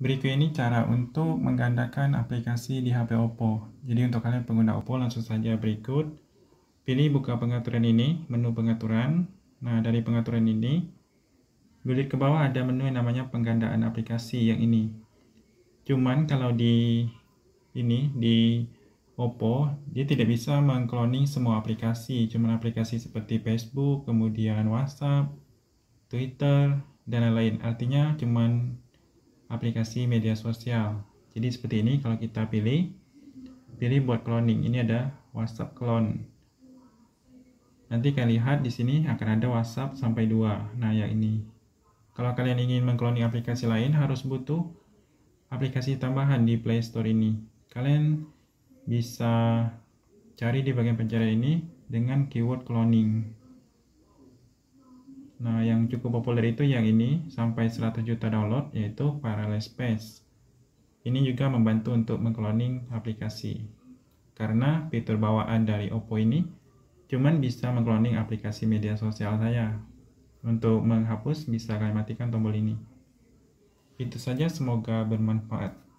Berikut ini cara untuk menggandakan aplikasi di HP Oppo. Jadi untuk kalian pengguna Oppo langsung saja berikut. Pilih buka pengaturan ini, menu pengaturan. Nah dari pengaturan ini, gulir ke bawah ada menu yang namanya penggandaan aplikasi yang ini. Cuman kalau di ini, di Oppo, dia tidak bisa mengkloning semua aplikasi. Cuman aplikasi seperti Facebook, kemudian WhatsApp, Twitter, dan lain-lain. Artinya cuman aplikasi media sosial. Jadi seperti ini kalau kita pilih, pilih buat cloning. Ini ada WhatsApp clone. Nanti kalian lihat di sini akan ada WhatsApp sampai dua. Nah, yang ini. Kalau kalian ingin mengkloning aplikasi lain harus butuh aplikasi tambahan di Play Store ini. Kalian bisa cari di bagian pencarian ini dengan keyword cloning. Nah, yang cukup populer itu yang ini sampai 100 juta download yaitu Parallel Space. Ini juga membantu untuk mengkloning aplikasi. Karena fitur bawaan dari Oppo ini cuman bisa mengkloning aplikasi media sosial saya. Untuk menghapus bisa kalian matikan tombol ini. Itu saja semoga bermanfaat.